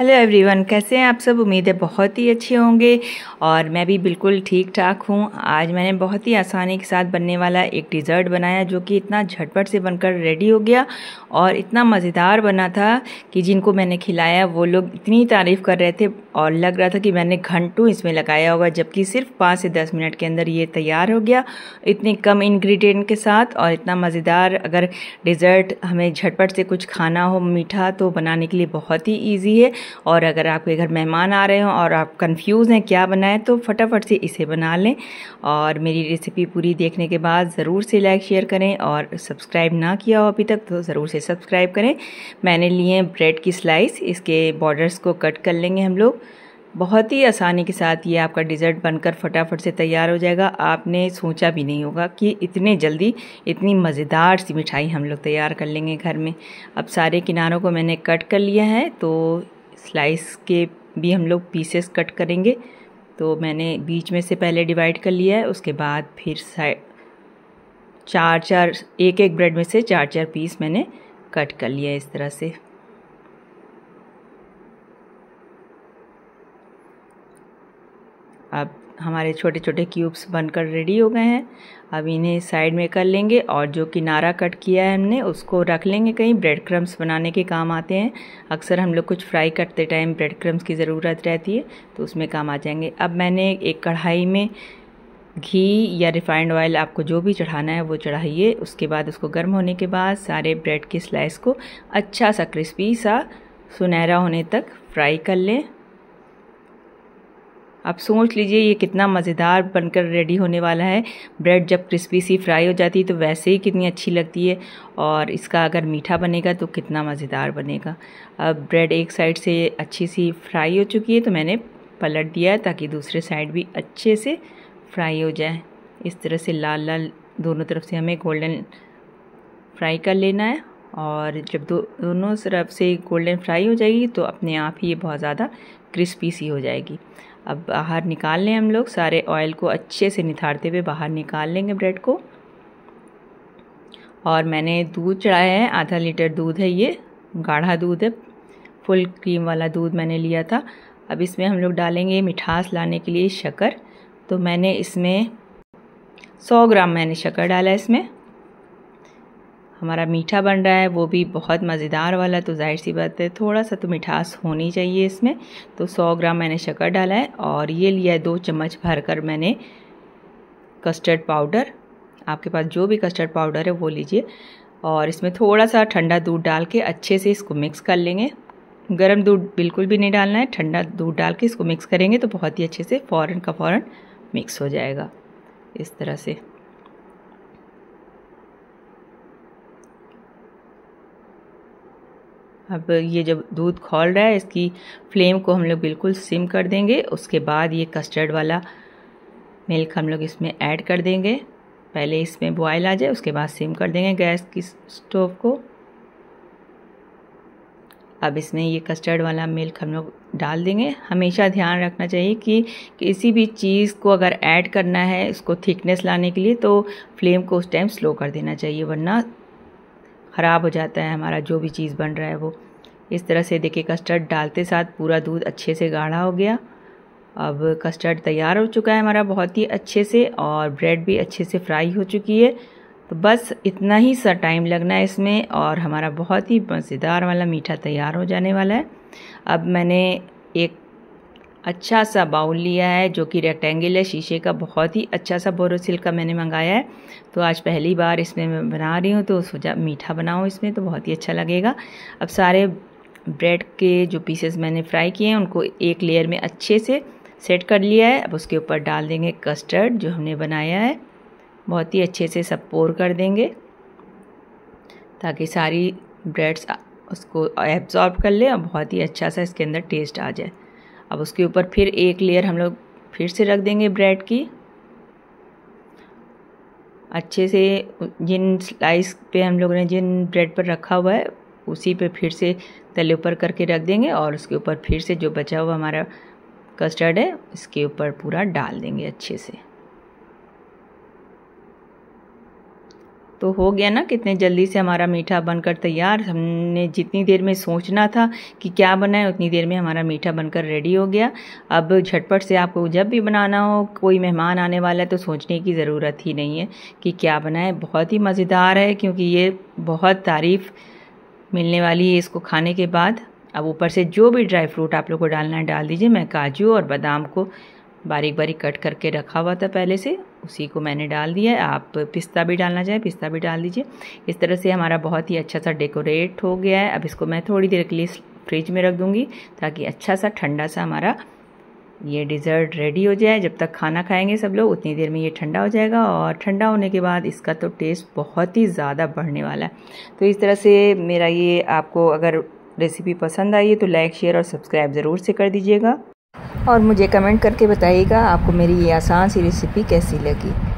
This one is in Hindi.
हेलो एवरीवन कैसे हैं आप सब उम्मीद है बहुत ही अच्छे होंगे और मैं भी बिल्कुल ठीक ठाक हूँ आज मैंने बहुत ही आसानी के साथ बनने वाला एक डिज़र्ट बनाया जो कि इतना झटपट से बनकर रेडी हो गया और इतना मज़ेदार बना था कि जिनको मैंने खिलाया वो लोग इतनी तारीफ़ कर रहे थे और लग रहा था कि मैंने घंटों इसमें लगाया होगा जबकि सिर्फ पाँच से दस मिनट के अंदर ये तैयार हो गया इतने कम इन्ग्रीडियंट के साथ और इतना मज़ेदार अगर डिज़र्ट हमें झटपट से कुछ खाना हो मीठा तो बनाने के लिए बहुत ही ईजी है और अगर आपके घर मेहमान आ रहे हों और आप कंफ्यूज हैं क्या बनाएं तो फटाफट से इसे बना लें और मेरी रेसिपी पूरी देखने के बाद ज़रूर से लाइक शेयर करें और सब्सक्राइब ना किया हो अभी तक तो ज़रूर से सब्सक्राइब करें मैंने लिए ब्रेड की स्लाइस इसके बॉर्डर्स को कट कर लेंगे हम लोग बहुत ही आसानी के साथ ये आपका डिज़र्ट बनकर फटाफट से तैयार हो जाएगा आपने सोचा भी नहीं होगा कि इतने जल्दी इतनी मज़ेदार सी मिठाई हम लोग तैयार कर लेंगे घर में अब सारे किनारों को मैंने कट कर लिया है तो स्लाइस के भी हम लोग पीसेस कट करेंगे तो मैंने बीच में से पहले डिवाइड कर लिया है उसके बाद फिर साइड चार चार एक एक ब्रेड में से चार चार पीस मैंने कट कर लिया इस तरह से अब हमारे छोटे छोटे क्यूब्स बनकर रेडी हो गए हैं अब इन्हें साइड में कर लेंगे और जो किनारा कट किया है हमने उसको रख लेंगे कहीं ब्रेड क्रम्स बनाने के काम आते हैं अक्सर हम लोग कुछ फ्राई करते टाइम ब्रेड क्रम्स की ज़रूरत रहती है तो उसमें काम आ जाएंगे अब मैंने एक कढ़ाई में घी या रिफाइंड ऑयल आपको जो भी चढ़ाना है वो चढ़ाइए उसके बाद उसको गर्म होने के बाद सारे ब्रेड के स्लाइस को अच्छा सा क्रिस्पी सा सुनहरा होने तक फ्राई कर लें आप सोच लीजिए ये कितना मज़ेदार बनकर रेडी होने वाला है ब्रेड जब क्रिस्पी सी फ्राई हो जाती है तो वैसे ही कितनी अच्छी लगती है और इसका अगर मीठा बनेगा तो कितना मज़ेदार बनेगा अब ब्रेड एक साइड से अच्छी सी फ्राई हो चुकी है तो मैंने पलट दिया है ताकि दूसरे साइड भी अच्छे से फ्राई हो जाए इस तरह से लाल लाल दोनों तरफ से हमें गोल्डन फ्राई कर लेना है और जब दो दोनों तरफ से गोल्डन फ्राई हो जाएगी तो अपने आप ही ये बहुत ज़्यादा क्रिस्पी सी हो जाएगी अब बाहर निकाल लें हम लोग सारे ऑयल को अच्छे से निथारते हुए बाहर निकाल लेंगे ब्रेड को और मैंने दूध चढ़ाया है आधा लीटर दूध है ये गाढ़ा दूध है फुल क्रीम वाला दूध मैंने लिया था अब इसमें हम लोग डालेंगे मिठास लाने के लिए शक्कर तो मैंने इसमें 100 ग्राम मैंने शक्कर डाला इसमें हमारा मीठा बन रहा है वो भी बहुत मज़ेदार वाला तो जाहिर सी बात है थोड़ा सा तो मिठास होनी चाहिए इसमें तो 100 ग्राम मैंने शक्कर डाला है और ये लिया है दो चम्मच भर कर मैंने कस्टर्ड पाउडर आपके पास जो भी कस्टर्ड पाउडर है वो लीजिए और इसमें थोड़ा सा ठंडा दूध डाल के अच्छे से इसको मिक्स कर लेंगे गर्म दूध बिल्कुल भी नहीं डालना है ठंडा दूध डाल के इसको मिक्स करेंगे तो बहुत ही अच्छे से फ़ौरन का फ़ौरन मिक्स हो जाएगा इस तरह से अब ये जब दूध खोल रहा है इसकी फ्लेम को हम लोग बिल्कुल सिम कर देंगे उसके बाद ये कस्टर्ड वाला मिल्क हम लोग इसमें ऐड कर देंगे पहले इसमें बॉयल आ जाए उसके बाद सिम कर देंगे गैस की स्टोव को अब इसमें ये कस्टर्ड वाला मिल्क हम लोग डाल देंगे हमेशा ध्यान रखना चाहिए कि किसी भी चीज़ को अगर ऐड करना है इसको थिकनेस लाने के लिए तो फ्लेम को उस टाइम स्लो कर देना चाहिए वरना ख़राब हो जाता है हमारा जो भी चीज़ बन रहा है वो इस तरह से देखिए कस्टर्ड डालते साथ पूरा दूध अच्छे से गाढ़ा हो गया अब कस्टर्ड तैयार हो चुका है हमारा बहुत ही अच्छे से और ब्रेड भी अच्छे से फ्राई हो चुकी है तो बस इतना ही सा टाइम लगना है इसमें और हमारा बहुत ही मज़ेदार वाला मीठा तैयार हो जाने वाला है अब मैंने एक अच्छा सा बाउल लिया है जो कि रेक्टेंगल है शीशे का बहुत ही अच्छा सा बोरोसिल का मैंने मंगाया है तो आज पहली बार इसमें मैं बना रही हूँ तो सोचा मीठा बनाऊँ इसमें तो बहुत ही अच्छा लगेगा अब सारे ब्रेड के जो पीसेस मैंने फ्राई किए हैं उनको एक लेयर में अच्छे से सेट कर लिया है अब उसके ऊपर डाल देंगे कस्टर्ड जो हमने बनाया है बहुत ही अच्छे से सब पोर कर देंगे ताकि सारी ब्रेड्स उसको एब्ज़ॉर्ब कर ले और बहुत ही अच्छा सा इसके अंदर टेस्ट आ जाए अब उसके ऊपर फिर एक लेयर हम लोग फिर से रख देंगे ब्रेड की अच्छे से जिन स्लाइस पे हम लोगों ने जिन ब्रेड पर रखा हुआ है उसी पे फिर से तले ऊपर करके रख देंगे और उसके ऊपर फिर से जो बचा हुआ हमारा कस्टर्ड है इसके ऊपर पूरा डाल देंगे अच्छे से तो हो गया ना कितने जल्दी से हमारा मीठा बनकर तैयार हमने जितनी देर में सोचना था कि क्या बनाए उतनी देर में हमारा मीठा बनकर रेडी हो गया अब झटपट से आपको जब भी बनाना हो कोई मेहमान आने वाला है तो सोचने की ज़रूरत ही नहीं है कि क्या बनाए बहुत ही मज़ेदार है क्योंकि ये बहुत तारीफ़ मिलने वाली है इसको खाने के बाद अब ऊपर से जो भी ड्राई फ्रूट आप लोग को डालना है डाल दीजिए मैं काजू और बादाम को बारीक बारीक कट करके रखा हुआ था पहले से उसी को मैंने डाल दिया है आप पिस्ता भी डालना चाहें पिस्ता भी डाल दीजिए इस तरह से हमारा बहुत ही अच्छा सा डेकोरेट हो गया है अब इसको मैं थोड़ी देर के लिए फ्रिज में रख दूँगी ताकि अच्छा सा ठंडा सा हमारा ये डिज़र्ट रेडी हो जाए जब तक खाना खाएंगे सब लोग उतनी देर में ये ठंडा हो जाएगा और ठंडा होने के बाद इसका तो टेस्ट बहुत ही ज़्यादा बढ़ने वाला है तो इस तरह से मेरा ये आपको अगर रेसिपी पसंद आई है तो लाइक शेयर और सब्सक्राइब ज़रूर से कर दीजिएगा और मुझे कमेंट करके बताइएगा आपको मेरी ये आसान सी रेसिपी कैसी लगी